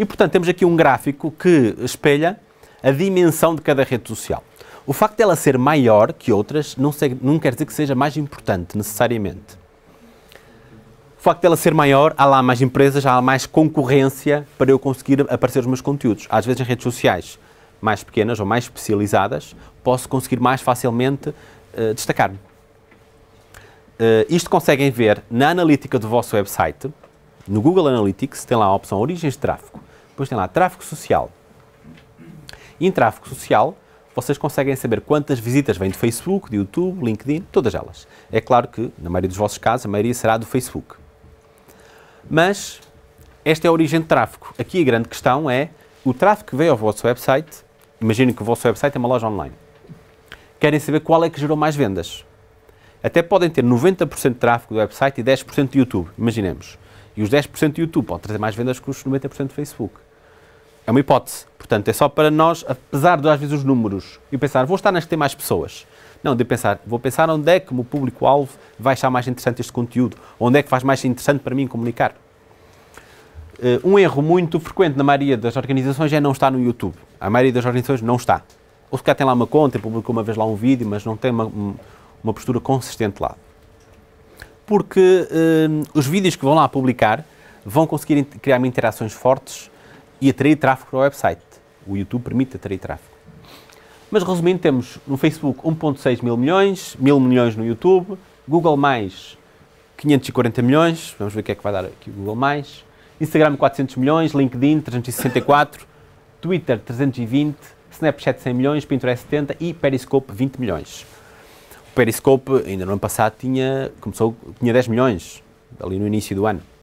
E, portanto, temos aqui um gráfico que espelha a dimensão de cada rede social. O facto dela ser maior que outras não, não quer dizer que seja mais importante, necessariamente. O facto dela ser maior, há lá mais empresas, há lá mais concorrência para eu conseguir aparecer os meus conteúdos. Às vezes, em redes sociais mais pequenas ou mais especializadas, posso conseguir mais facilmente uh, destacar-me. Uh, isto conseguem ver na analítica do vosso website, no Google Analytics, tem lá a opção Origens de Tráfego. Depois tem lá tráfego social. E em tráfego social, vocês conseguem saber quantas visitas vêm do Facebook, do YouTube, LinkedIn, todas elas. É claro que, na maioria dos vossos casos, a maioria será do Facebook. Mas esta é a origem de tráfego. Aqui a grande questão é o tráfego que veio ao vosso website. Imaginem que o vosso website é uma loja online. Querem saber qual é que gerou mais vendas. Até podem ter 90% de tráfego do website e 10% de YouTube, imaginemos. E os 10% de YouTube podem trazer mais vendas que os 90% de Facebook. É uma hipótese. Portanto, é só para nós, apesar de às vezes os números, e pensar, vou estar nas que tem mais pessoas. Não, de pensar, vou pensar onde é que o público-alvo vai achar mais interessante este conteúdo, onde é que faz mais interessante para mim comunicar. Eh, um erro muito frequente na maioria das organizações é não estar no YouTube. A maioria das organizações não está. Ou se calhar tem lá uma conta, publicou uma vez lá um vídeo, mas não tem uma, uma postura consistente lá. Porque eh, os vídeos que vão lá publicar vão conseguir criar interações fortes e atrair tráfego para o website. O YouTube permite atrair tráfego. Mas resumindo, temos no Facebook 1.6 mil milhões, mil milhões no YouTube, Google mais 540 milhões, vamos ver o que é que vai dar aqui o Google mais, Instagram 400 milhões, LinkedIn 364, Twitter 320, Snapchat 100 milhões, Pinterest 70 e Periscope 20 milhões. O Periscope ainda no ano passado tinha, começou, tinha 10 milhões, ali no início do ano.